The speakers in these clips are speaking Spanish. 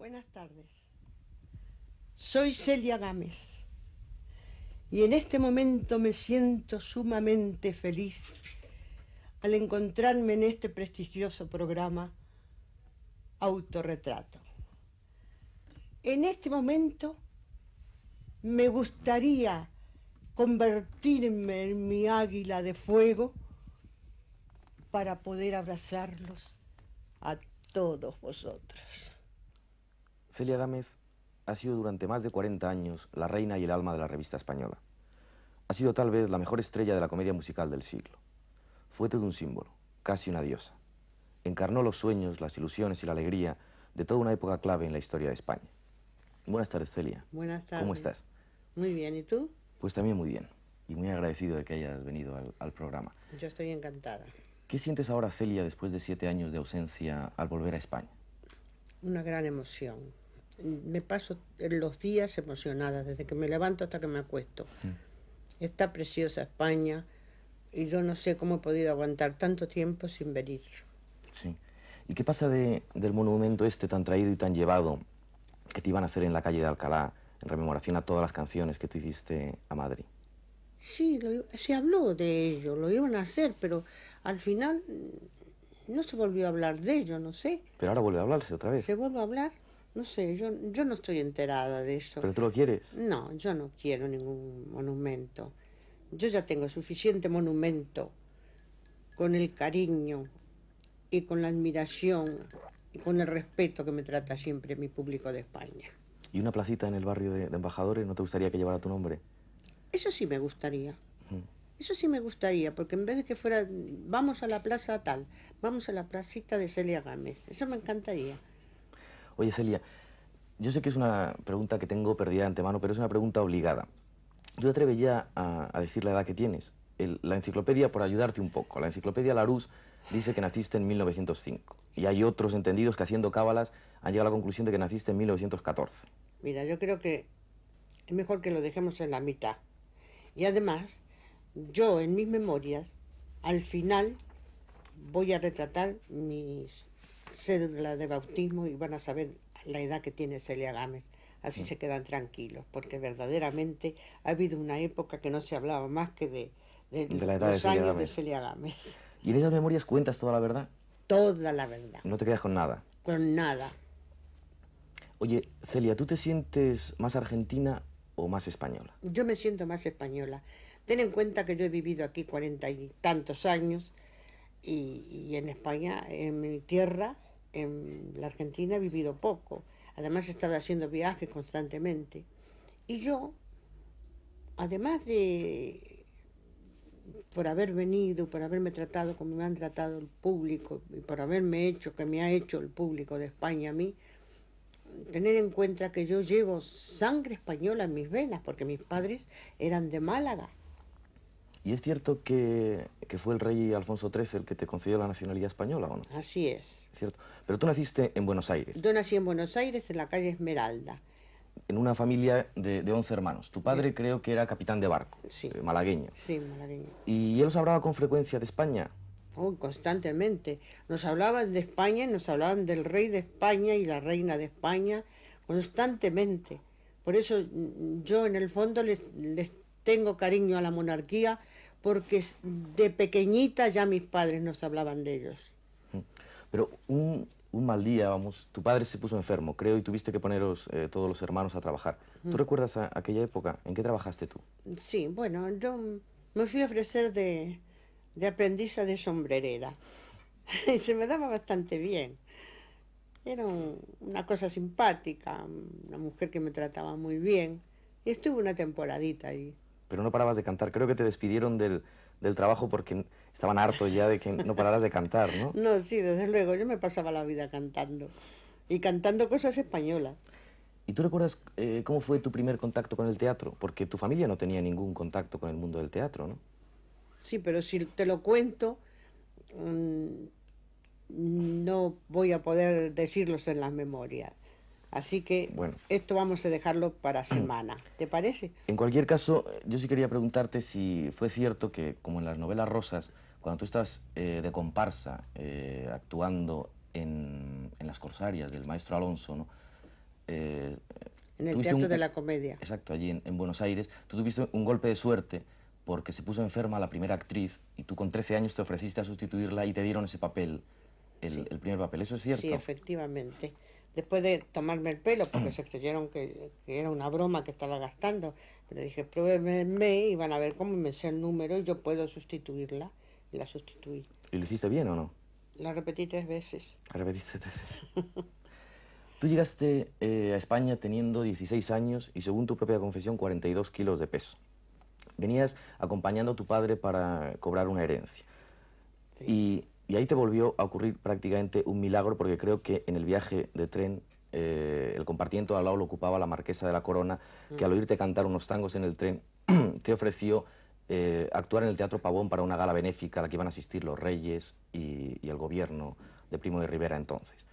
Buenas tardes. Soy Celia Gámez y en este momento me siento sumamente feliz al encontrarme en este prestigioso programa Autorretrato. En este momento me gustaría convertirme en mi águila de fuego para poder abrazarlos a todos vosotros. Celia Gámez ha sido durante más de 40 años la reina y el alma de la revista española. Ha sido tal vez la mejor estrella de la comedia musical del siglo. Fue todo un símbolo, casi una diosa. Encarnó los sueños, las ilusiones y la alegría de toda una época clave en la historia de España. Buenas tardes, Celia. Buenas tardes. ¿Cómo estás? Muy bien, ¿y tú? Pues también muy bien, y muy agradecido de que hayas venido al, al programa. Yo estoy encantada. ¿Qué sientes ahora, Celia, después de siete años de ausencia al volver a España? Una gran emoción me paso los días emocionada, desde que me levanto hasta que me acuesto. Mm. Está preciosa España y yo no sé cómo he podido aguantar tanto tiempo sin venir. Sí. ¿Y qué pasa del monumento este tan traído y tan llevado que te iban a hacer en la calle de Alcalá, en rememoración a todas las canciones que tú hiciste a Madrid? Sí, se habló de ello, lo iban a hacer, pero al final no se volvió a hablar de ello, no sé. Pero ahora vuelve a hablarse otra vez. Se vuelve a hablar. No sé, yo, yo no estoy enterada de eso. ¿Pero tú lo quieres? No, yo no quiero ningún monumento. Yo ya tengo suficiente monumento con el cariño y con la admiración y con el respeto que me trata siempre mi público de España. ¿Y una placita en el barrio de, embajadores no te gustaría que llevara tu nombre? Eso sí me gustaría. Eso sí me gustaría, porque en vez de que fuera, vamos a la plaza tal, vamos a la placita de Celia Gámez. Eso me encantaría. Oye, Celia, yo sé que es una pregunta que tengo perdida de antemano, pero es una pregunta obligada. ¿Tú te atreves ya a, decir la edad que tienes? la enciclopedia, por ayudarte un poco, la enciclopedia Larousse dice que naciste en 1905. Y hay otros entendidos que haciendo cábalas han llegado a la conclusión de que naciste en 1914. Mira, yo creo que es mejor que lo dejemos en la mitad. Y además, yo en mis memorias, al final, voy a retratar mis cédula de bautismo y van a saber la edad que tiene Celia Gámez. Así mm. se quedan tranquilos, porque verdaderamente ha habido una época que no se hablaba más que de, de, los años de Celia Gámez. ¿Y en esas memorias cuentas toda la verdad? Toda la verdad. No te quedas con nada. Con nada. Oye, Celia, ¿tú te sientes más argentina o más española? Yo me siento más española. Ten en cuenta que yo he vivido aquí cuarenta y tantos años y, en España, en mi tierra, en la Argentina, he vivido poco. Además, he estado haciendo viajes constantemente. Y yo, además de por haber venido, por haberme tratado como me han tratado el público y por haberme hecho, que me ha hecho el público de España a mí, tener en cuenta que yo llevo sangre española en mis venas, porque mis padres eran de Málaga. ¿Y es cierto que, que, fue el rey Alfonso XIII el que te concedió la nacionalidad española o no? Así es. ¿Cierto? Pero tú naciste en Buenos Aires. Yo nací en Buenos Aires, en la calle Esmeralda. En una familia de, de 11 hermanos. Tu padre creo que era capitán de barco, sí. Eh, malagueño. Sí, malagueño. ¿Y él os hablaba con frecuencia de España? Oh, constantemente. Nos hablaban de España, nos hablaban del rey de España y la reina de España, constantemente. Por eso mm, yo en el fondo les tengo cariño a la monarquía, porque de pequeñita ya mis padres nos hablaban de ellos. Mm. Pero un, mal día, vamos, tu padre se puso enfermo, creo, y tuviste que poneros eh, todos los hermanos a trabajar. ¿Tú mm. recuerdas a, aquella época? ¿En qué trabajaste tú? Sí, bueno, yo me fui a ofrecer de, de aprendiza de sombrerera. y se me daba bastante bien. Era una cosa simpática, una mujer que me trataba muy bien. Y estuve una temporadita ahí pero no parabas de cantar. Creo que te despidieron del, del trabajo porque estaban hartos ya de que no pararas de cantar, ¿no? No, sí, desde luego, yo me pasaba la vida cantando y cantando cosas españolas. ¿Y tú recuerdas eh, cómo fue tu primer contacto con el teatro? Porque tu familia no tenía ningún contacto con el mundo del teatro, ¿no? Sí, pero si te lo cuento, mm, no voy a poder decirlos en las memorias. Así que bueno. esto vamos a dejarlo para semana, ¿te parece? En cualquier caso, yo sí quería preguntarte si fue cierto que, como en las novelas rosas, cuando tú estás eh, de comparsa eh, actuando en, Las Corsarias del maestro Alonso, ¿no? Eh, en el Teatro de la Comedia. Exacto, allí en, Buenos Aires. Tú tuviste un golpe de suerte porque se puso enferma la primera actriz y tú con 13 años te ofreciste a sustituirla y te dieron ese papel, el, el primer papel. ¿Eso es cierto? Sí, efectivamente después de tomarme el pelo, porque mm. se creyeron que, era una broma que estaba gastando, pero dije, pruébenme y van a ver cómo me sé el número y yo puedo sustituirla. Y la sustituí. ¿Y lo hiciste bien o no? La repetí tres veces. La repetiste tres veces. Tú llegaste eh, a España teniendo 16 años y según tu propia confesión 42 kilos de peso. Venías acompañando a tu padre para cobrar una herencia. Sí. Y ahí te volvió a ocurrir prácticamente un milagro, porque creo que en el viaje de tren eh, el compartiente al lado lo ocupaba la marquesa de la Corona, mm. que al oírte cantar unos tangos en el tren, te ofreció eh, actuar en el Teatro Pavón para una gala benéfica a la que iban a asistir los reyes y, el gobierno de Primo de Rivera entonces.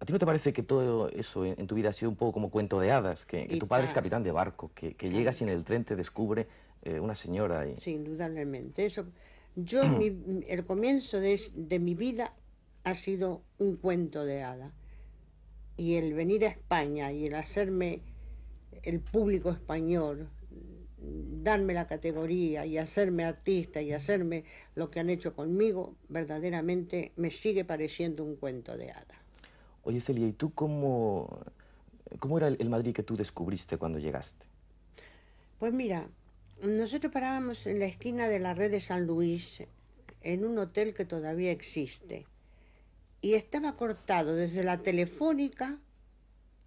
¿A ti no te parece que todo eso en, tu vida ha sido un poco como cuento de hadas? Que, tu padre es capitán de barco, que, llegas y en el tren te descubre eh, una señora. Y... Sí, indudablemente. Eso yo, mm. el comienzo de, mi vida ha sido un cuento de hada. Y el venir a España y el hacerme el público español, darme la categoría y hacerme artista y hacerme lo que han hecho conmigo, verdaderamente me sigue pareciendo un cuento de hada. Oye, Celia, ¿y tú cómo, cómo era el Madrid que tú descubriste cuando llegaste? Pues mira, nosotros parábamos en la esquina de la red de San Luis, en un hotel que todavía existe, y estaba cortado desde la telefónica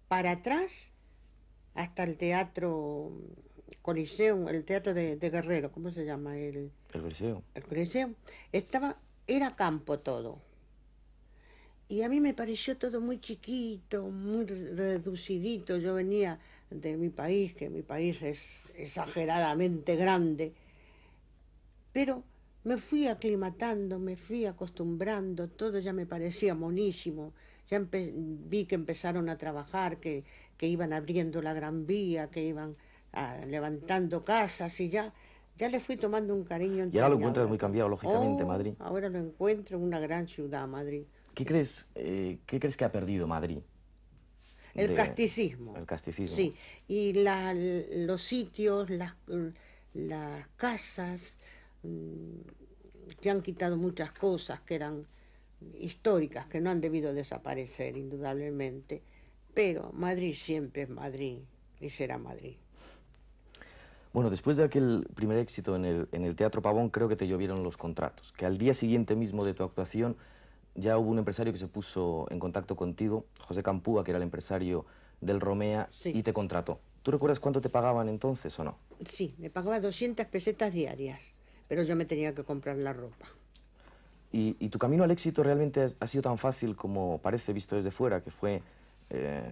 para atrás hasta el teatro Coliseum, el teatro de, Guerrero, ¿cómo se llama? El, el Coliseo. El Coliseo. Estaba, era campo todo. Y a mí me pareció todo muy chiquito, muy reducidito. Yo venía de mi país, que mi país es exageradamente grande. Pero me fui aclimatando, me fui acostumbrando, todo ya me parecía monísimo. Ya vi que empezaron a trabajar, que, iban abriendo la Gran Vía, que iban ah, levantando casas y ya, ya le fui tomando un cariño. Y ahora lo encuentras muy cambiado, lógicamente, oh, Madrid. Ahora lo encuentro una gran ciudad, Madrid. ¿Qué crees, eh, ¿qué crees que ha perdido Madrid? El casticismo. El casticismo. Sí, y los sitios, las, casas, te mm, han quitado muchas cosas que eran históricas, que no han debido desaparecer, indudablemente. Pero Madrid siempre es Madrid y será Madrid. Bueno, después de aquel primer éxito en el Teatro Pavón, creo que te llovieron los contratos, que al día siguiente mismo de tu actuación ya hubo un empresario que se puso en contacto contigo, José Campúa, que era el empresario del Romea, y te contrató. ¿Tú recuerdas cuánto te pagaban entonces o no? Sí, me pagaba 200 pesetas diarias, pero yo me tenía que comprar la ropa. ¿Y, tu camino al éxito realmente ha sido tan fácil como parece visto desde fuera, que fue eh,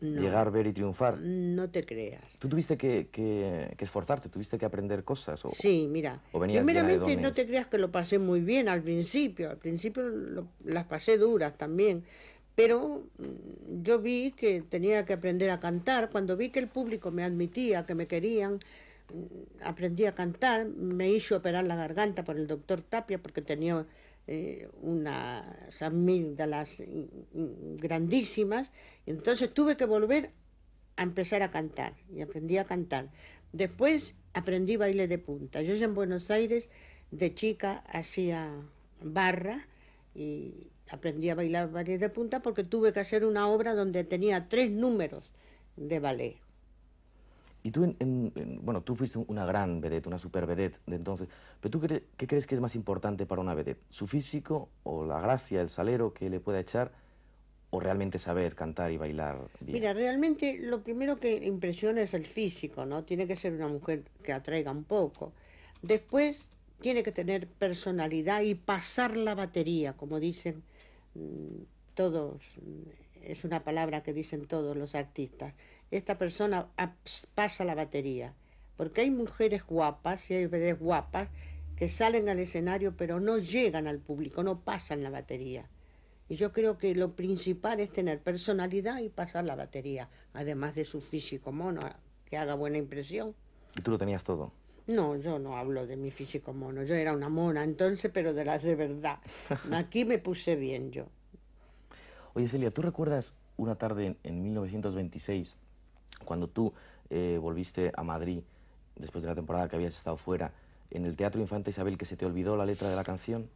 llegar, ver y triunfar. No te creas. Tú tuviste que, que, esforzarte, tuviste que aprender cosas. O, sí, mira. primeramente no te creas que lo pasé muy bien al principio. Al principio las pasé duras también. Pero mm, yo vi que tenía que aprender a cantar. Cuando vi que el público me admitía, que me querían, mm, aprendí a cantar. Me hizo operar la garganta por el doctor Tapia porque tenía eh, unas las grandísimas, entonces tuve que volver a empezar a cantar y aprendí a cantar. Después aprendí baile de punta. Yo ya en Buenos Aires de chica hacía barra y aprendí a bailar baile de punta porque tuve que hacer una obra donde tenía tres números de ballet. Y tú, bueno, tú fuiste una gran vedette, una super vedette de entonces, pero tú qué crees que es más importante para una vedette? ¿Su físico o la gracia, el salero que le pueda echar? ¿O realmente saber cantar y bailar bien? Mira, realmente lo primero que impresiona es el físico, ¿no? Tiene que ser una mujer que atraiga un poco. Después tiene que tener personalidad y pasar la batería, como dicen mm, todos, mm, es una palabra que dicen todos los artistas esta persona pasa la batería. Porque hay mujeres guapas y hay bebés guapas que salen al escenario pero no llegan al público, no pasan la batería. Y yo creo que lo principal es tener personalidad y pasar la batería, además de su físico mono, que haga buena impresión. ¿Y tú lo tenías todo? No, yo no hablo de mi físico mono, yo era una mona entonces, pero de las de verdad. Aquí me puse bien yo. Oye, Celia, ¿tú recuerdas una tarde en 1926 cuando tú eh, volviste a Madrid después de la temporada que habías estado fuera, en el Teatro Infanta Isabel, que se te olvidó la letra de la canción.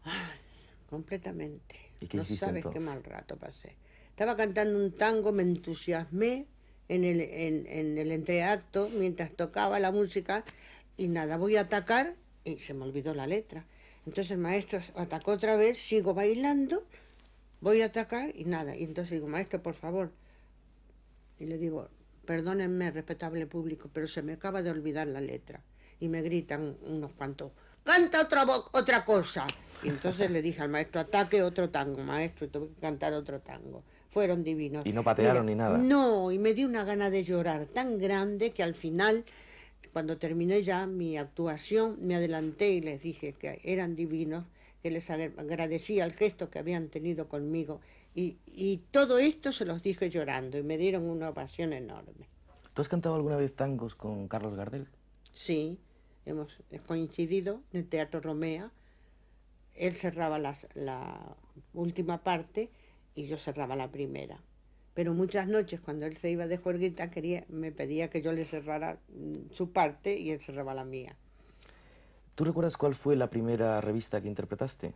completamente. ¿Y no sabes qué mal rato pasé. Estaba cantando un tango, me entusiasmé en el, en, en el entreacto mientras tocaba la música y nada, voy a atacar y se me olvidó la letra. Entonces el maestro atacó otra vez, sigo bailando, voy a atacar y nada. Y entonces digo, maestro, por favor. Y le digo, Perdónenme, respetable público, pero se me acaba de olvidar la letra. Y me gritan unos cuantos, canta otra, otra cosa. Y entonces le dije al maestro, ataque otro tango, maestro, tuve que cantar otro tango. Fueron divinos. Y no patearon ni nada. No, y me dio una gana de llorar tan grande que al final, cuando terminé ya mi actuación, me adelanté y les dije que eran divinos, que les agradecía el gesto que habían tenido conmigo y, todo esto se los dije llorando y me dieron una ovación enorme. ¿Tú has cantado alguna vez tangos con Carlos Gardel? Sí, hemos coincidido en el Teatro Romea. Él cerraba la última parte y yo cerraba la primera. Pero muchas noches cuando él se iba de juerguita quería, me pedía que yo le cerrara mm, su parte y él cerraba la mía. ¿Tú recuerdas cuál fue la primera revista que interpretaste?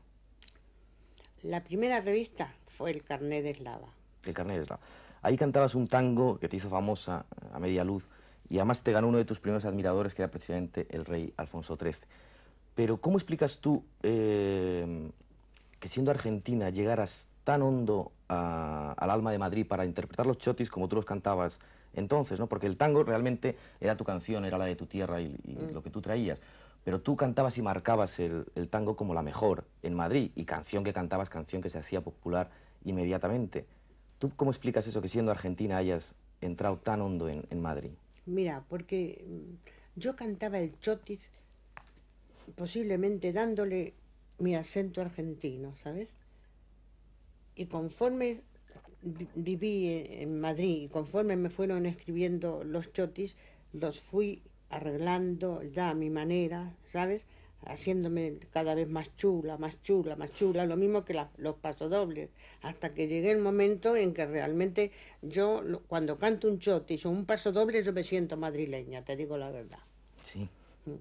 La primera revista fue El Carnet de Eslava. El Carnet de Eslava. Ahí cantabas un tango que te hizo famosa a media luz y además te ganó uno de tus primeros admiradores, que era precisamente el rey Alfonso XIII. Pero ¿cómo explicas tú eh, que siendo argentina llegaras tan hondo al alma de Madrid para interpretar los chotis como tú los cantabas entonces? ¿no? Porque el tango realmente era tu canción, era la de tu tierra y, mm. lo que tú traías pero tú cantabas y marcabas el, tango como la mejor en Madrid, y canción que cantabas, canción que se hacía popular inmediatamente. ¿Tú cómo explicas eso, que siendo argentina hayas entrado tan hondo en, en Madrid? Mira, porque mm, yo cantaba el chotis posiblemente dándole mi acento argentino, ¿sabes? Y conforme viví en Madrid conforme me fueron escribiendo los chotis, los fui arreglando ya a mi manera, ¿sabes? Haciéndome cada vez más chula, más chula, más chula, lo mismo que los pasodobles, hasta que llegué el momento en que realmente yo, cuando canto un chotis o un pasodoble, yo me siento madrileña, te digo la verdad. Sí. Mm.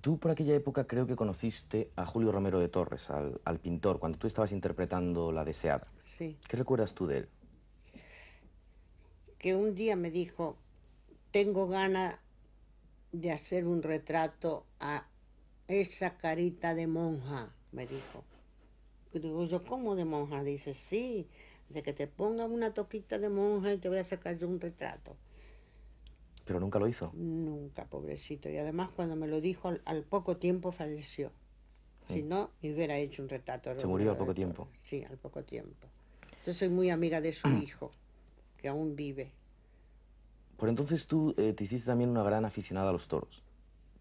Tú por aquella época creo que conociste a Julio Romero de Torres, al, pintor, cuando tú estabas interpretando La Deseada. Sí. ¿Qué recuerdas tú de él? Que un día me dijo, tengo ganas de hacer un retrato a esa carita de monja, me dijo. Digo yo, ¿cómo de monja? Dice, sí, de que te ponga una toquita de monja y te voy a sacar yo un retrato. ¿Pero nunca lo hizo? Nunca, pobrecito. Y además cuando me lo dijo, al, poco tiempo falleció. Si no, hubiera hecho un retrato. Se murió al poco tiempo. Sí, al poco tiempo. Yo soy muy amiga de su hijo, que aún vive. Por entonces tú eh, te hiciste también una gran aficionada a los toros.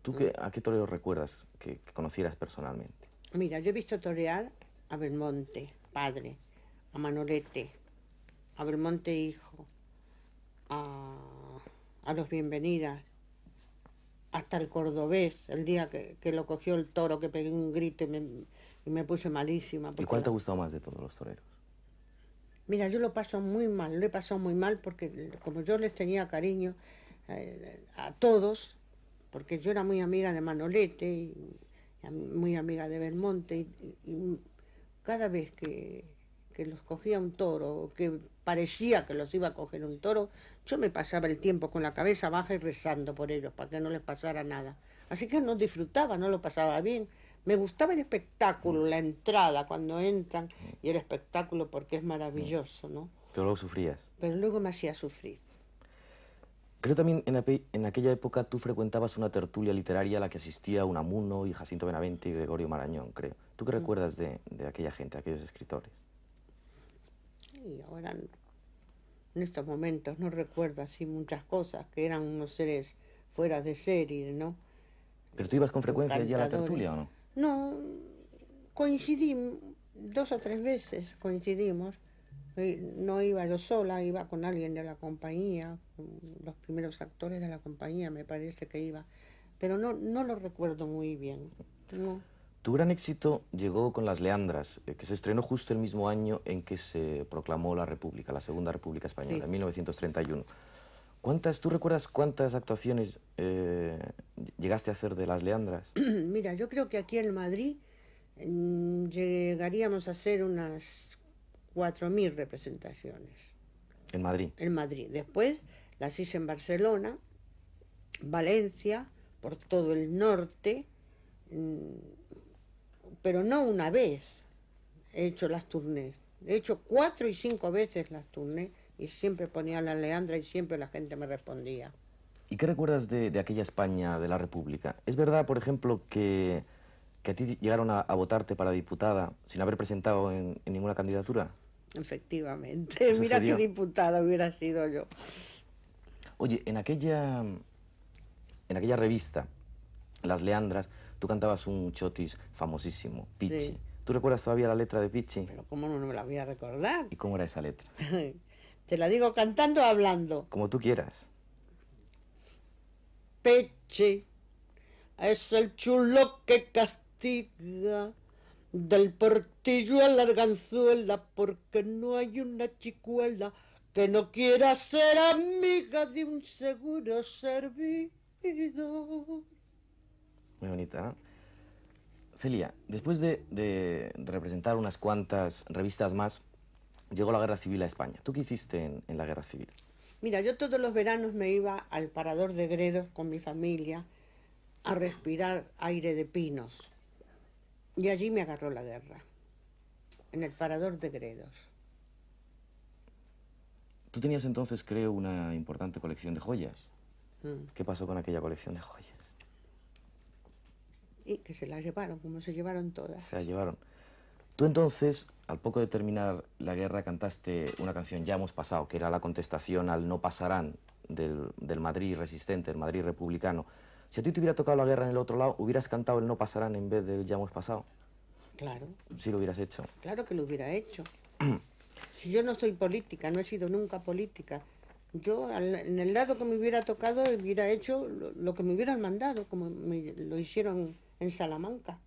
¿Tú qué, a qué toreros recuerdas que, conocieras personalmente? Mira, yo he visto torear a Belmonte, padre, a Manolete, a Belmonte, hijo, a, los Bienvenidas, hasta el cordobés, el día que, lo cogió el toro, que pegué un grito y me, y me puse malísima. ¿Y cuál te ha gustado más de todos los toreros? Mira, yo lo paso muy mal, lo he pasado muy mal porque como yo les tenía cariño eh, a todos, porque yo era muy amiga de Manolete, y, muy amiga de Belmonte, y, cada vez que, que, los cogía un toro, que parecía que los iba a coger un toro, yo me pasaba el tiempo con la cabeza baja y rezando por ellos, para que no les pasara nada. Así que no disfrutaba, no lo pasaba bien. Me gustaba el espectáculo, mm. la entrada, cuando entran, y el espectáculo porque es maravilloso, ¿no? Pero luego sufrías. Pero luego me hacía sufrir. Creo también en, aquella época tú frecuentabas una tertulia literaria a la que asistía Unamuno y Jacinto Benavente y Gregorio Marañón, creo. ¿Tú qué mm. recuerdas de, aquella gente, de aquellos escritores? Y ahora, en estos momentos, no recuerdo así muchas cosas, que eran unos seres fuera de serie, ¿no? ¿Pero tú ibas con frecuencia allí a la tertulia o no? No, coincidimos, dos o tres veces coincidimos. Eh, no iba yo sola, iba con alguien de la compañía, los primeros actores de la compañía me parece que iba, pero no, lo recuerdo muy bien. Tu gran éxito llegó con Las Leandras, eh, que se estrenó justo el mismo año en que se proclamó la República, la Segunda República Española, en 1931. ¿Cuántas, tú recuerdas cuántas actuaciones eh, llegaste a hacer de las Leandras? Mira, yo creo que aquí en Madrid mm, llegaríamos a hacer unas 4.000 representaciones. ¿En Madrid? En Madrid. Después las hice en Barcelona, Valencia, por todo el norte, mm, pero no una vez he hecho las turnés. He hecho cuatro y cinco veces las tournées y siempre ponía la Leandra y siempre la gente me respondía. ¿Y qué recuerdas de, aquella España de la República? ¿Es verdad, por ejemplo, que, que a ti llegaron a, votarte para diputada sin haber presentado en, ninguna candidatura? Efectivamente, mira qué diputada hubiera sido yo. Oye, en aquella, en aquella revista, Las Leandras, tú cantabas un chotis famosísimo, Pichi. ¿Tú recuerdas todavía la letra de Pichi? Pero cómo no me la voy a recordar. ¿Y cómo era esa letra? ¿Te la digo cantando o hablando? Como tú quieras. Peche es el chulo que castiga del portillo a la arganzuela porque no hay una chicuela que no quiera ser amiga de un seguro servido. Muy bonita, Celia, después de representar unas cuantas revistas más, llegó la guerra civil a España. ¿Tú qué hiciste en, la guerra civil? Mira, yo todos los veranos me iba al parador de Gredos con mi familia a respirar aire de pinos. Y allí me agarró la guerra, en el parador de Gredos. Tú tenías entonces, creo, una importante colección de joyas. Mm. ¿Qué pasó con aquella colección de joyas? Y que se las llevaron, como se llevaron todas. Se las llevaron. Tú entonces, al poco de terminar la guerra, cantaste una canción, Ya hemos pasado, que era la contestación al No pasarán del, Madrid resistente, el Madrid republicano. Si a ti te hubiera tocado la guerra en el otro lado, ¿hubieras cantado el No pasarán en vez del Ya hemos pasado? Claro. Si lo hubieras hecho. Claro que lo hubiera hecho. si yo no soy política, no he sido nunca política, yo en el lado que me hubiera tocado hubiera hecho lo, que me hubieran mandado, como lo hicieron en Salamanca.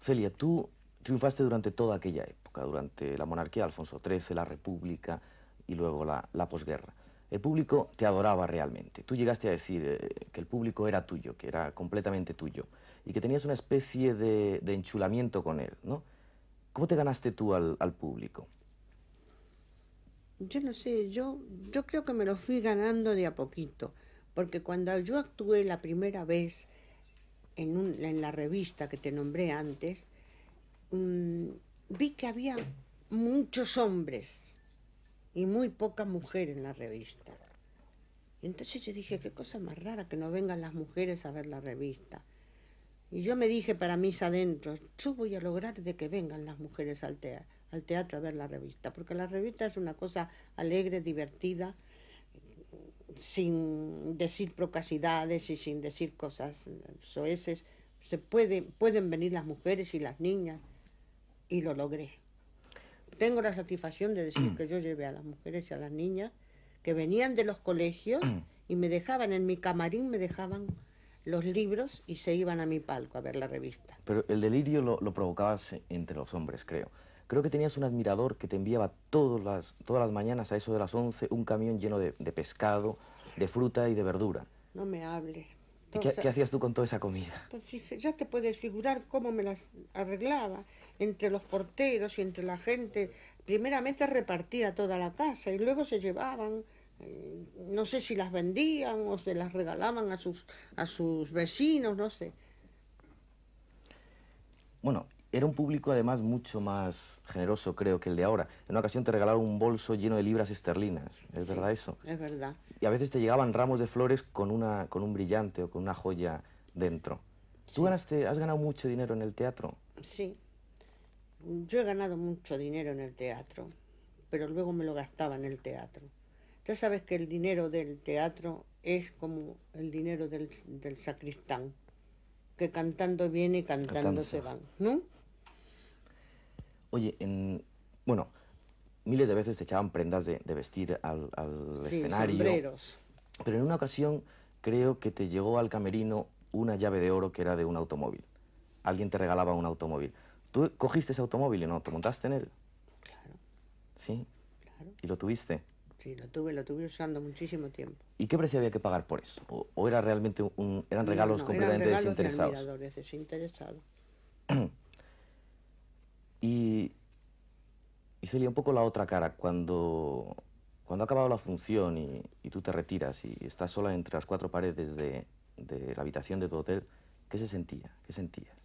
Celia, tú triunfaste durante toda aquella época, durante la monarquía Alfonso XIII, la República y luego la, posguerra. El público te adoraba realmente. Tú llegaste a decir eh, que el público era tuyo, que era completamente tuyo, y que tenías una especie de, enchulamiento con él, ¿no? ¿Cómo te ganaste tú al, público? Yo no sé, yo, yo creo que me lo fui ganando de a poquito, porque cuando yo actué la primera vez en la revista que te nombré antes, Mm, vi que había muchos hombres y muy poca mujeres en la revista. entonces yo dije, qué cosa más rara que no vengan las mujeres a ver la revista. Y yo me dije para mis adentros yo voy a lograr de que vengan las mujeres al, teatro a ver la revista, porque la revista es una cosa alegre, divertida, sin decir procasidades y sin decir cosas mm, soeces. Se puede, pueden venir las mujeres y las niñas y lo logré. Tengo la satisfacción de decir mm. que yo llevé a las mujeres y a las niñas que venían de los colegios mm. y me dejaban en mi camarín, me dejaban los libros y se iban a mi palco a ver la revista. Pero el delirio lo, lo provocabas entre los hombres, creo. Creo que tenías un admirador que te enviaba todas las, todas las mañanas a eso de las 11 un camión lleno de, pescado, de fruta y de verdura. No me hables. ¿Qué, ¿Qué, hacías tú con toda esa comida? Pues, ya te puedes figurar cómo me las arreglaba entre los porteros y entre la gente. Primeramente repartía toda la casa y luego se llevaban, eh, no sé si las vendían o se las regalaban a sus, a sus vecinos, no sé. Bueno, era un público además mucho más generoso, creo, que el de ahora. En una ocasión te regalaron un bolso lleno de libras esterlinas, ¿es verdad eso? Es verdad. Y a veces te llegaban ramos de flores con, una, con un brillante o con una joya dentro. ¿Tú has ganado mucho dinero en el teatro? Sí, yo he ganado mucho dinero en el teatro, pero luego me lo gastaba en el teatro. Ya sabes que el dinero del teatro es como el dinero del, sacristán, que cantando viene cantando, se van, ¿no? Oye, en, bueno, miles de veces te echaban prendas de, vestir al, escenario. Pero en una ocasión creo que te llegó al camerino una llave de oro que era de un automóvil. Alguien te regalaba un automóvil. Tú cogiste ese automóvil y no te montaste en él. Claro. Sí. Claro. ¿Y lo tuviste? Sí, lo tuve, lo tuve usando muchísimo tiempo. ¿Y qué precio había que pagar por eso? ¿O, era realmente un, eran regalos completamente desinteresados? De y, y sería un poco la otra cara. Cuando, cuando ha acabado la función y, tú te retiras y estás sola entre las cuatro paredes de, de la habitación de tu hotel, ¿qué se sentía? ¿Qué sentías?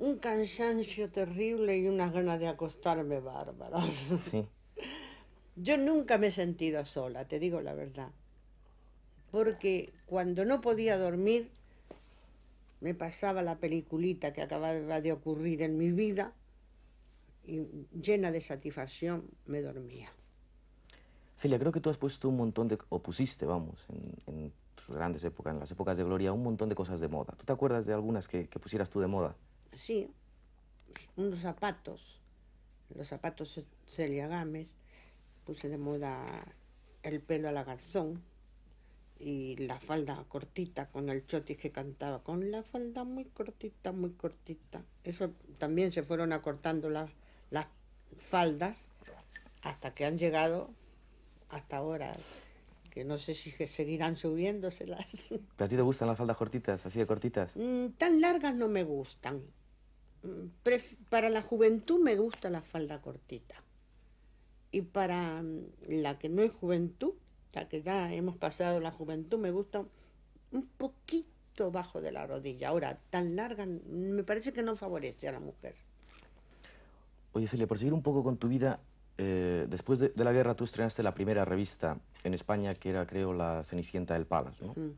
un cansancio terrible y unas ganas de acostarme bárbaras. Sí. Yo nunca me he sentido sola, te digo la verdad, porque cuando no podía dormir, me pasaba la peliculita que acababa de ocurrir en mi vida y llena de satisfacción me dormía. Celia, creo que tú has puesto un montón de, o pusiste, vamos, en, tus grandes épocas, en las épocas de gloria, un montón de cosas de moda. ¿Tú te acuerdas de algunas que pusieras tú de moda? así, unos zapatos, los zapatos Celia Gámez, puse de moda el pelo a la garzón y la falda cortita con el chotis que cantaba, con la falda muy cortita, muy cortita. Eso también se fueron acortando las, faldas hasta que han llegado hasta ahora, que no sé si seguirán subiéndose ¿Pero a ti te gustan las faldas cortitas, así de cortitas? Mm, tan largas no me gustan para la juventud me gusta la falda cortita. Y para mm, la que no es juventud, la que ya hemos pasado la juventud, me gusta un poquito bajo de la rodilla. Ahora, tan larga, me parece que no favorece a la mujer. Oye, Celia, por seguir un poco con tu vida, eh, después de, la guerra tú estrenaste la primera revista en España, que era, creo, la Cenicienta del Palas, ¿no? Mm.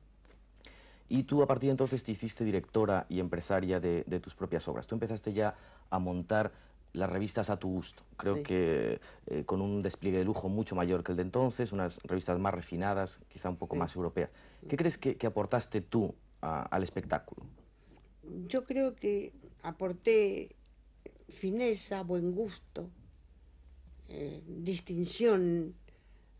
Y tú a partir de entonces te hiciste directora y empresaria de, tus propias obras. Tú empezaste ya a montar las revistas a tu gusto. Creo que eh, con un despliegue de lujo mucho mayor que el de entonces, unas revistas más refinadas, quizá un poco más europeas. ¿Qué crees que, aportaste tú al espectáculo? Yo creo que aporté fineza, buen gusto, eh, distinción,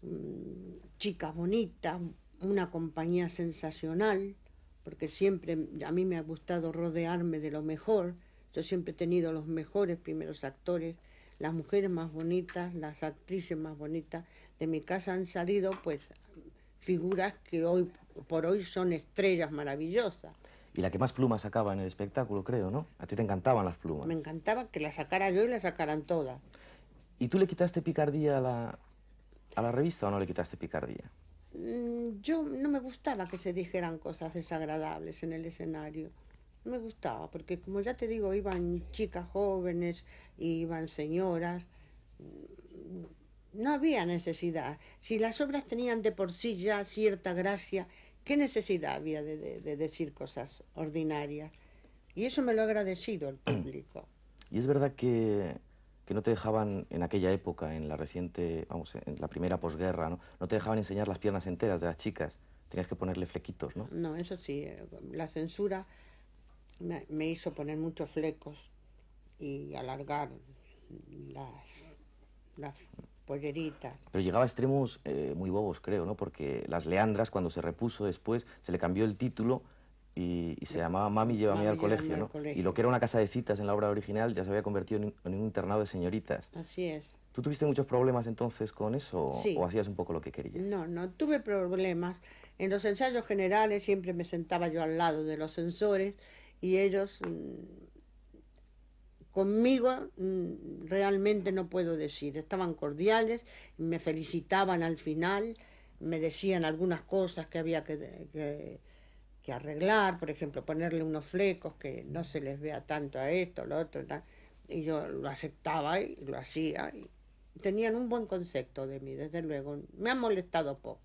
mm, chica bonita, una compañía sensacional, porque siempre a mí me ha gustado rodearme de lo mejor. Yo siempre he tenido los mejores primeros actores, las mujeres más bonitas, las actrices más bonitas. De mi casa han salido pues figuras que hoy por hoy son estrellas maravillosas. Y la que más plumas sacaba en el espectáculo, creo, ¿no? A ti te encantaban las plumas. Me encantaba que las sacara yo y las sacaran todas. ¿Y tú le quitaste picardía a la, a la revista o no le quitaste picardía? Mm, yo no me gustaba que se dijeran cosas desagradables en el escenario. No me gustaba, porque como ya te digo, iban chicas jóvenes, iban señoras. Mm, no había necesidad. Si las obras tenían de por sí ya cierta gracia, ¿qué necesidad había de, de decir cosas ordinarias? Y eso me lo ha agradecido el público. Y es verdad que que no te dejaban en aquella época, en la reciente, vamos, en la primera posguerra, ¿no? No te dejaban enseñar las piernas enteras de las chicas, tenías que ponerle flequitos, ¿no? No, eso sí, eh, la censura me, hizo poner muchos flecos y alargar las, las polleritas. Pero llegaba a extremos eh, muy bobos, creo, ¿no? Porque Las Leandras, cuando se repuso después, se le cambió el título y, se llamaba Mami lleva llévame al colegio, ¿no? Y lo que era una casa de citas en la obra original ya se había convertido en, un internado de señoritas. Así es. ¿Tú tuviste muchos problemas entonces con eso o hacías un poco lo que querías? No, no tuve problemas. En los ensayos generales siempre me sentaba yo al lado de los censores y ellos mm, conmigo mm, realmente no puedo decir. Estaban cordiales, me felicitaban al final, me decían algunas cosas que había que que arreglar, por ejemplo, ponerle unos flecos que no se les vea tanto a esto, lo otro, tal. y yo lo aceptaba y lo hacía. Y tenían un buen concepto de mí, desde luego. Me han molestado poco.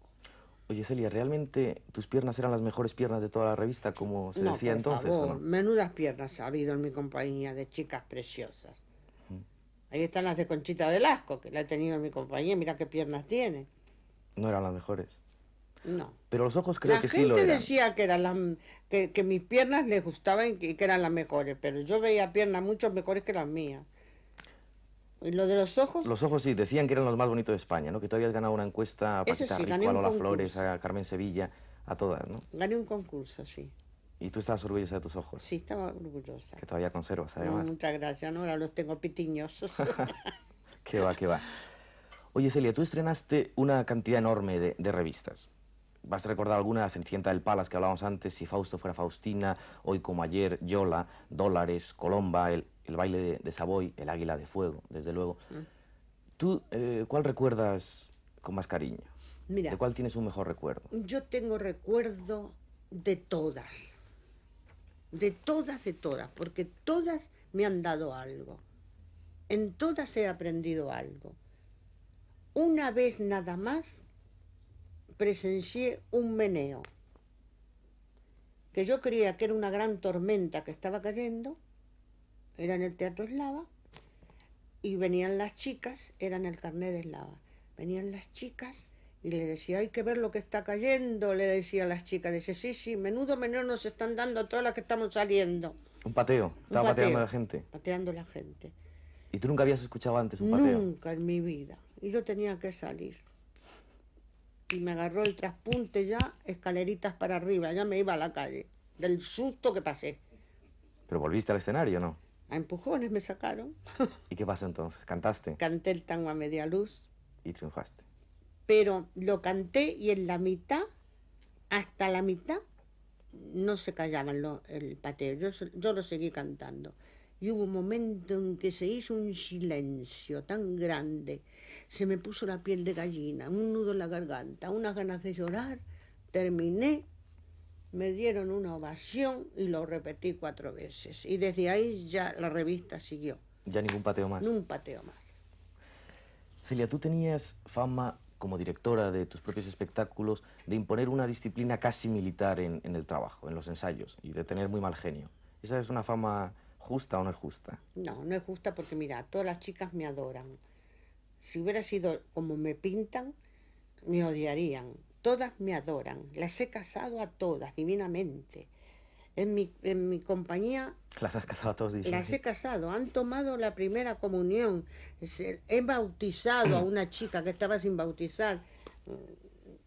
Oye, Celia, ¿realmente tus piernas eran las mejores piernas de toda la revista, como se decía entonces? menudas piernas ha habido en mi compañía de chicas preciosas. Ahí están las de Conchita Velasco, que la he tenido en mi compañía, mira qué piernas tiene. No eran las mejores. No. Pero los ojos creo que sí lo eran. La gente decía que, eran que, mis piernas les gustaban y que, eran las mejores, pero yo veía piernas mucho mejores que las mías. ¿Y lo de los ojos? Los ojos sí, decían que eran los más bonitos de España, ¿no? Que todavía habías ganado una encuesta a Paquita sí, Rico, a Flores, a Carmen Sevilla, a todas, ¿no? Gané un concurso, sí. ¿Y tú estabas orgullosa de tus ojos? Sí, estaba orgullosa. Que todavía conservas, además. muchas gracias, ¿no? Ahora los tengo pitiñosos. qué va, qué va. Oye, Celia, tú estrenaste una cantidad enorme de revistas vas a recordar alguna, la Cenicienta del Palas que hablábamos antes, si Fausto fuera Faustina, hoy como ayer, Yola, Dólares, Colomba, el, baile de, Savoy, el Águila de Fuego, desde luego. Mm. ¿Tú eh, cuál recuerdas con más cariño? ¿De cuál tienes un mejor recuerdo? Yo tengo recuerdo de todas, de todas, de todas, porque todas me han dado algo. En todas he aprendido algo. Una vez nada más presencié un meneo, que yo creía que era una gran tormenta que estaba cayendo, era en el Teatro Eslava, y venían las chicas, eran el carnet de Eslava, venían las chicas y le decía, hay que ver lo que está cayendo, le decía a las chicas, dice, sí, sí, menudo meneo nos están dando todas las que estamos saliendo. Un pateo, estaba pateando la gente. Pateando la gente. ¿Y tú nunca habías escuchado antes un pateo? Nunca en mi vida, y yo tenía que salir y me agarró el traspunte ya, escaleritas para arriba, ya me iba a la calle, del susto que pasé. ¿Pero volviste al escenario no? A empujones me sacaron. ¿Y qué pasó entonces? ¿Cantaste? Canté el tango a media luz. Y triunfaste. Pero lo canté y en la mitad, hasta la mitad, no se callaban el pateo. Yo, yo lo seguí cantando y hubo un momento en que se hizo un silencio tan grande, se me puso la piel de gallina, un nudo en la garganta, unas ganas de llorar, terminé, me dieron una ovación y lo repetí cuatro veces. Y desde ahí ya la revista siguió. Ya ningún pateo más. Ningún pateo más. Celia, tú tenías fama como directora de tus propios espectáculos de imponer una disciplina casi militar en, en el trabajo, en los ensayos, y de tener muy mal genio. Esa es una fama ¿Justa o no es justa? No, no es justa porque mira, todas las chicas me adoran. Si hubiera sido como me pintan, me odiarían. Todas me adoran. Las he casado a todas, divinamente. En mi, en compañía... Las has casado a Las he casado. Han tomado la primera comunión. He bautizado a una chica que estaba sin bautizar.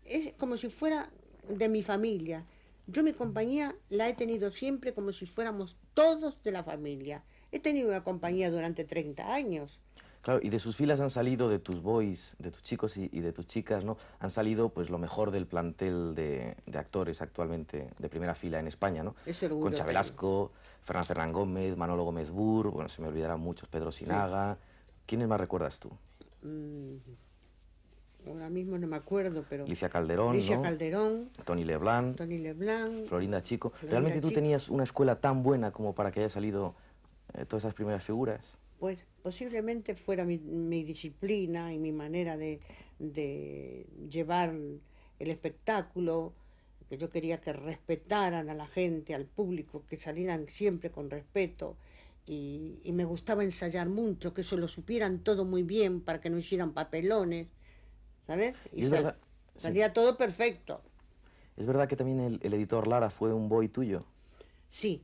Es como si fuera de mi familia. Yo mi compañía la he tenido siempre como si fuéramos todos de la familia. He tenido una compañía durante 30 años. Claro, y de sus filas han salido de tus boys, de tus chicos y, de tus chicas, ¿no? Han salido pues lo mejor del plantel de, actores actualmente de primera fila en España, ¿no? Es Concha Velasco, Fernán Fernán Gómez, Manolo Gómez Burr, bueno, se me olvidarán muchos, Pedro Sinaga. ¿Quiénes más recuerdas tú? Mm ahora mismo no me acuerdo, pero... Licia Calderón, Licia ¿no? Calderón. Tony Leblanc. Tony Leblanc. Florinda Chico. ¿Realmente tú tenías una escuela tan buena como para que haya salido eh, todas esas primeras figuras? Pues posiblemente fuera mi, disciplina y mi manera de, llevar el espectáculo, que yo quería que respetaran a la gente, al público, que salieran siempre con respeto. Y, y me gustaba ensayar mucho, que eso lo supieran todo muy bien para que no hicieran papelones ¿sabes? Y, salía todo perfecto. ¿Es verdad que también el, editor Lara fue un boy tuyo? Sí,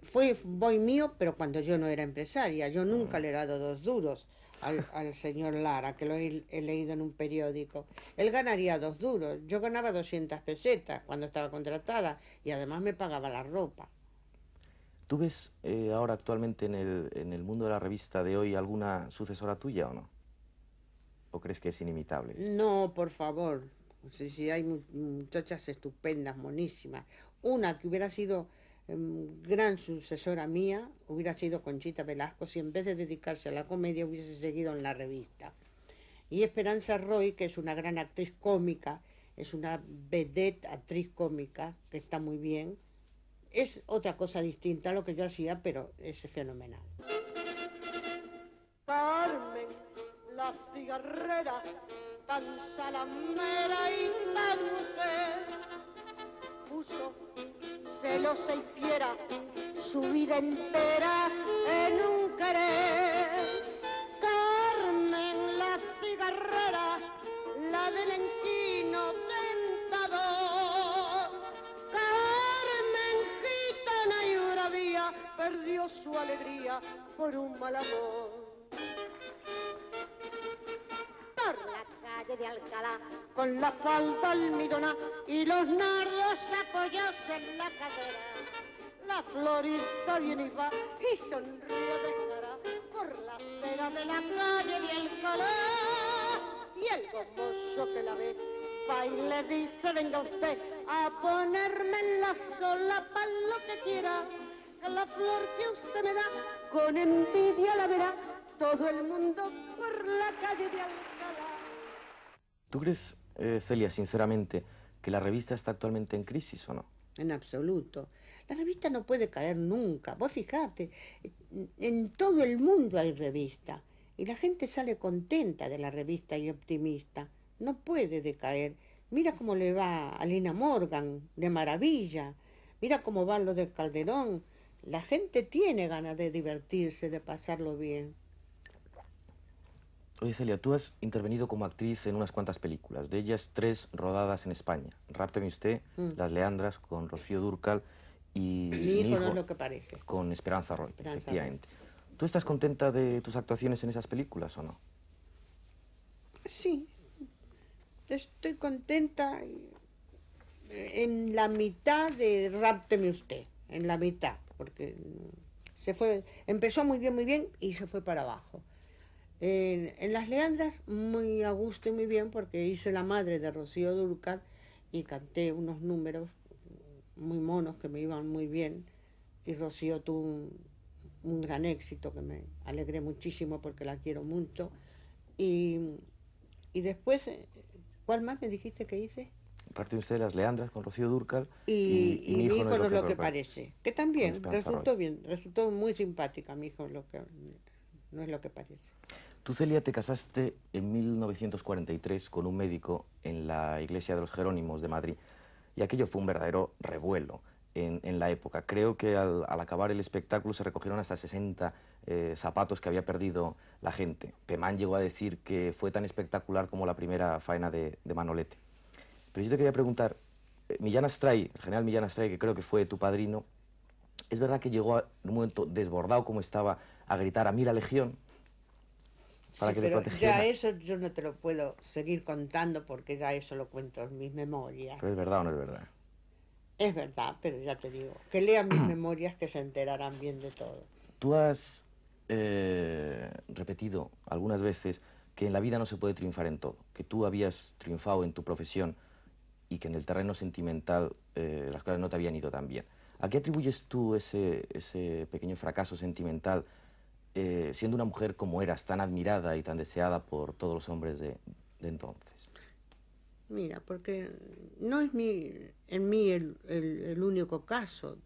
fue un boy mío, pero cuando yo no era empresaria. Yo nunca ah. le he dado dos duros al, señor Lara, que lo he, leído en un periódico. Él ganaría dos duros. Yo ganaba 200 pesetas cuando estaba contratada y además me pagaba la ropa. ¿Tú ves eh, ahora actualmente en el mundo de la revista de hoy alguna sucesora tuya o no? ¿O crees que es inimitable? No, por favor. Sí, sí, hay muchachas estupendas, monísimas. Una que hubiera sido em, gran sucesora mía, hubiera sido Conchita Velasco, si en vez de dedicarse a la comedia hubiese seguido en la revista. Y Esperanza Roy, que es una gran actriz cómica, es una vedette actriz cómica, que está muy bien. Es otra cosa distinta a lo que yo hacía, pero es fenomenal. La cigarrera tan salamera y tan mujer. Puso celosa y fiera su vida entera en un querer. Carmen la cigarrera, la del enquino tentador. Carmen gitana y bravía, perdió su alegría por un mal amor. Alcalá, con la falda almidona y los nardos apoyos en la cadera. La florista viene y va y sonríe de cara por la acera de la playa de Alcalá. Y el gomoso que la ve va y le dice, venga usted a ponerme en la sola para lo que quiera. La flor que usted me da, con envidia la verá todo el mundo por la calle de Alcalá. ¿Tú crees, eh, Celia, sinceramente, que la revista está actualmente en crisis o no? En absoluto. La revista no puede caer nunca. Vos fijate, en todo el mundo hay revista y la gente sale contenta de la revista y optimista. No puede decaer. Mira cómo le va a Lina Morgan, de maravilla. Mira cómo va lo del Calderón. La gente tiene ganas de divertirse, de pasarlo bien. Oye, Celia, tú has intervenido como actriz en unas cuantas películas, de ellas tres rodadas en España. Rápteme usted, mm. Las Leandras, con Rocío Durcal y... Mi hijo, lo que parece. Con Esperanza Roy, efectivamente. ¿Tú estás contenta de tus actuaciones en esas películas o no? Sí, estoy contenta en la mitad de Rápteme usted, en la mitad, porque se fue, empezó muy bien, muy bien y se fue para abajo. En, Las Leandras, muy a gusto y muy bien, porque hice la madre de Rocío Durcal y canté unos números muy monos que me iban muy bien. Y Rocío tuvo un, gran éxito que me alegré muchísimo porque la quiero mucho. Y, después, eh, ¿cuál más me dijiste que hice? Partió usted de Las Leandras con Rocío Durcal. Y, mi hijo, no es lo, que, parece. Que también resultó bien, resultó muy simpática mi hijo, lo que no es lo que parece. Tú, Celia, te casaste en 1943 con un médico en la iglesia de los Jerónimos de Madrid y aquello fue un verdadero revuelo en, la época. Creo que al, acabar el espectáculo se recogieron hasta 60 eh, zapatos que había perdido la gente. Pemán llegó a decir que fue tan espectacular como la primera faena de, Manolete. Pero yo te quería preguntar, eh, Millán Astray, el general Millán Astray, que creo que fue tu padrino, es verdad que llegó en un momento desbordado como estaba a gritar a mí legión, para que pero Ya eso yo no te lo puedo seguir contando porque ya eso lo cuento en mis memorias. Pero es verdad o no es verdad. Es verdad, pero ya te digo, que lean mis memorias que se enterarán bien de todo. Tú has eh, repetido algunas veces que en la vida no se puede triunfar en todo, que tú habías triunfado en tu profesión y que en el terreno sentimental eh, las cosas no te habían ido tan bien. ¿A qué atribuyes tú ese, ese pequeño fracaso sentimental eh, siendo una mujer como eras, tan admirada y tan deseada por todos los hombres de, entonces? Mira, porque no es mi, en mí el, único caso.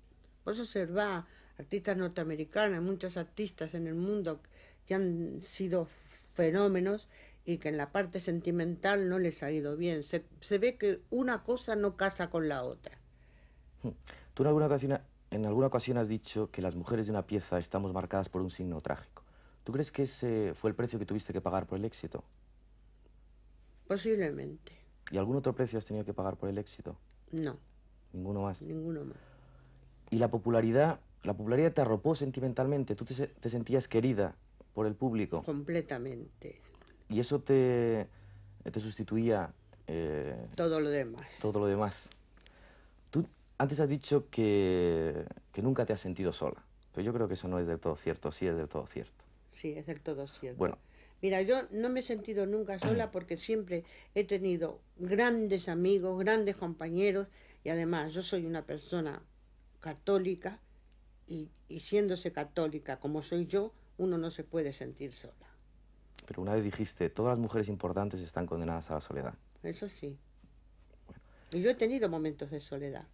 Por eso se va artistas norteamericanas, muchas artistas en el mundo que han sido fenómenos y que en la parte sentimental no les ha ido bien. Se, ve que una cosa no casa con la otra. Hmm. ¿Tú en alguna ocasión en alguna ocasión has dicho que las mujeres de una pieza estamos marcadas por un signo trágico. ¿Tú crees que ese fue el precio que tuviste que pagar por el éxito? Posiblemente. ¿Y algún otro precio has tenido que pagar por el éxito? No. ¿Ninguno más? Ninguno más. ¿Y la popularidad? ¿La popularidad te arropó sentimentalmente? ¿Tú te, sentías querida por el público? Completamente. ¿Y eso te, te sustituía...? Eh, todo lo demás. Todo lo demás. Antes has dicho que, nunca te has sentido sola, pero yo creo que eso no es del todo cierto, sí es del todo cierto. Sí, es del todo cierto. Bueno. Mira, yo no me he sentido nunca sola porque siempre he tenido grandes amigos, grandes compañeros y además yo soy una persona católica y, siéndose católica como soy yo, uno no se puede sentir sola. Pero una vez dijiste, todas las mujeres importantes están condenadas a la soledad. Eso sí. Y yo he tenido momentos de soledad.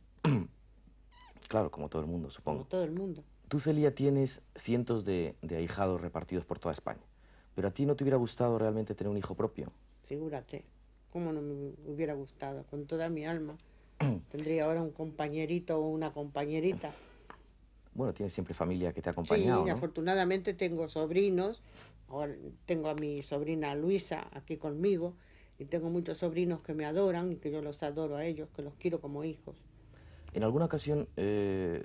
Claro, como todo el mundo, supongo. Como todo el mundo. Tú, Celia, tienes cientos de, ahijados repartidos por toda España. Pero a ti no te hubiera gustado realmente tener un hijo propio. Figúrate, cómo no me hubiera gustado, con toda mi alma. Tendría ahora un compañerito o una compañerita. Bueno, tienes siempre familia que te ha acompañado. Sí, afortunadamente tengo sobrinos. Ahora tengo a mi sobrina Luisa aquí conmigo. Y tengo muchos sobrinos que me adoran y que yo los adoro a ellos, que los quiero como hijos. En alguna ocasión eh,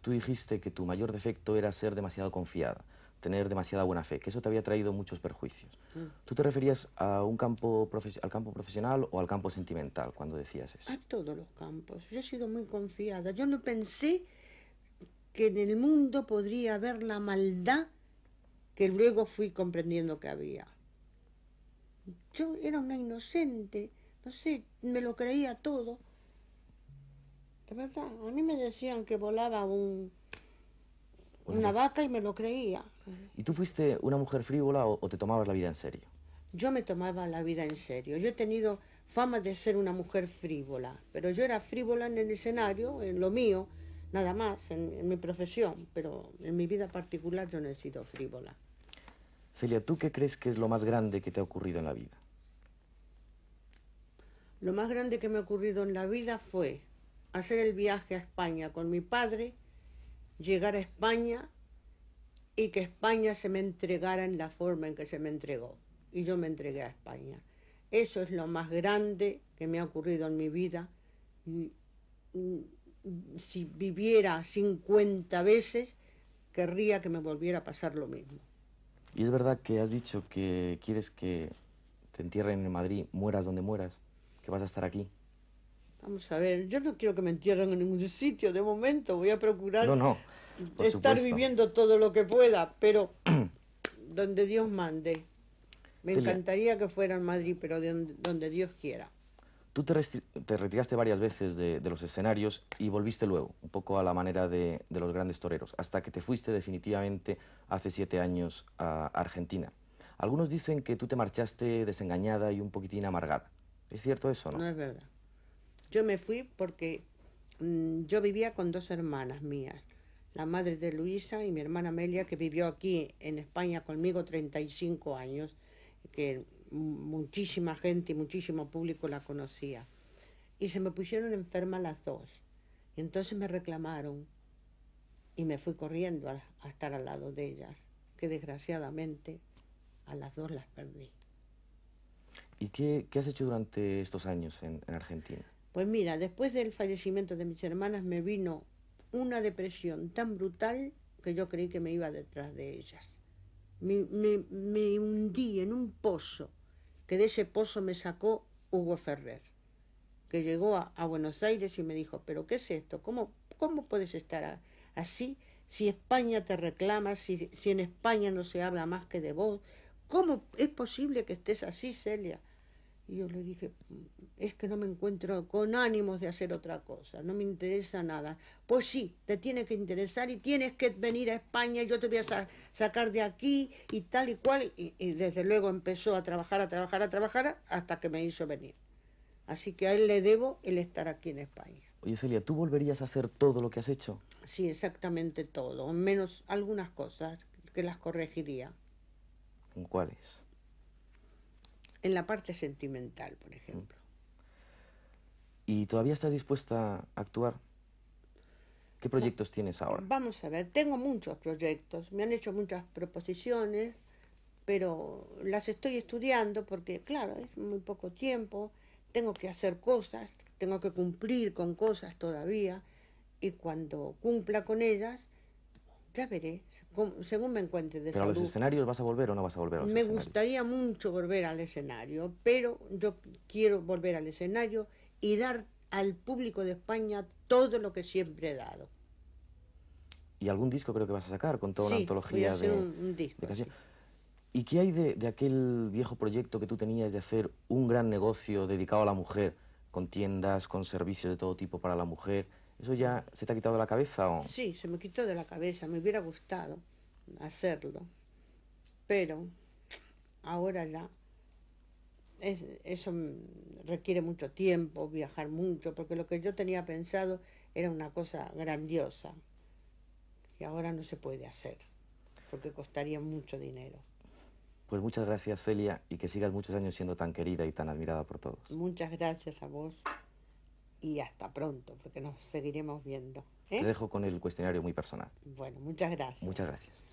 tú dijiste que tu mayor defecto era ser demasiado confiada, tener demasiada buena fe, que eso te había traído muchos perjuicios. Mm. ¿Tú te referías a un campo al campo profesional o al campo sentimental cuando decías eso? A todos los campos. Yo he sido muy confiada. Yo no pensé que en el mundo podría haber la maldad que luego fui comprendiendo que había. Yo era una inocente, no sé, me lo creía todo. De verdad, a mí me decían que volaba un, una, vaca y me lo creía. ¿Y tú fuiste una mujer frívola o, te tomabas la vida en serio? Yo me tomaba la vida en serio. Yo he tenido fama de ser una mujer frívola, pero yo era frívola en el escenario, en lo mío, nada más, en mi profesión, pero en mi vida particular yo no he sido frívola. Celia, ¿tú qué crees que es lo más grande que te ha ocurrido en la vida? Lo más grande que me ha ocurrido en la vida fue hacer el viaje a España con mi padre, llegar a España y que España se me entregara en la forma en que se me entregó. Y yo me entregué a España. Eso es lo más grande que me ha ocurrido en mi vida. Mm, si viviera 50 veces, querría que me volviera a pasar lo mismo. Y es verdad que has dicho que quieres que te entierren en Madrid, mueras donde mueras, que vas a estar aquí. Vamos a ver, yo no quiero que me entierren en ningún sitio de momento, voy a procurar no, estar viviendo todo lo que pueda, pero donde Dios mande. Me encantaría que fuera en Madrid, pero donde, Dios quiera. Tú te, retiraste varias veces de, los escenarios y volviste luego, un poco a la manera de, de, los grandes toreros, hasta que te fuiste definitivamente hace siete años a Argentina. Algunos dicen que tú te marchaste desengañada y un poquitín amargada. ¿Es cierto eso, no? No es verdad. Yo me fui porque mm, yo vivía con dos hermanas mías, la madre de Luisa y mi hermana Amelia, que vivió aquí en España conmigo 35 años, que muchísima gente y muchísimo público la conocía. Y se me pusieron enfermas las dos. Y entonces me reclamaron y me fui corriendo a, estar al lado de ellas, que desgraciadamente a las dos las perdí. ¿Y qué, has hecho durante estos años en Argentina? Pues mira, después del fallecimiento de mis hermanas me vino una depresión tan brutal que yo creí que me iba detrás de ellas. Me, me, hundí en un pozo, que de ese pozo me sacó Hugo Ferrer, que llegó a, Buenos Aires y me dijo, pero ¿qué es esto? ¿Cómo, cómo puedes estar así si España te reclama, si, si en España no se habla más que de vos? ¿Cómo es posible que estés así, Celia? Y yo le dije, es que no me encuentro con ánimos de hacer otra cosa, no me interesa nada. Pues sí, te tiene que interesar y tienes que venir a España, yo te voy a sacar de aquí y tal y cual. Y, desde luego empezó a trabajar, a trabajar, a trabajar hasta que me hizo venir. Así que a él le debo el estar aquí en España. Oye Celia, ¿tú volverías a hacer todo lo que has hecho? Sí, exactamente todo, menos algunas cosas que las corregiría. ¿Con cuáles? en la parte sentimental, por ejemplo. ¿Y todavía estás dispuesta a actuar? ¿Qué proyectos tienes ahora? Vamos a ver, tengo muchos proyectos, me han hecho muchas proposiciones, pero las estoy estudiando porque, claro, es muy poco tiempo, tengo que hacer cosas, tengo que cumplir con cosas todavía, y cuando cumpla con ellas, ya veré, según me encuentre de pero salud. ¿A los escenarios vas a volver o no vas a volver a los Me gustaría mucho volver al escenario, pero yo quiero volver al escenario y dar al público de España todo lo que siempre he dado. Y algún disco creo que vas a sacar con toda una antología voy a hacer de, un, disco, ¿Y qué hay de, de aquel viejo proyecto que tú tenías de hacer un gran negocio dedicado a la mujer, con tiendas, con servicios de todo tipo para la mujer? ¿Eso ya se te ha quitado de la cabeza o...? Sí, se me quitó de la cabeza, me hubiera gustado hacerlo, pero ahora ya eso requiere mucho tiempo, viajar mucho, porque lo que yo tenía pensado era una cosa grandiosa y ahora no se puede hacer, porque costaría mucho dinero. Pues muchas gracias, Celia, y que sigas muchos años siendo tan querida y tan admirada por todos. Muchas gracias a vos y hasta pronto, porque nos seguiremos viendo. ¿eh? Te dejo con el cuestionario muy personal. Bueno, muchas gracias. Muchas gracias.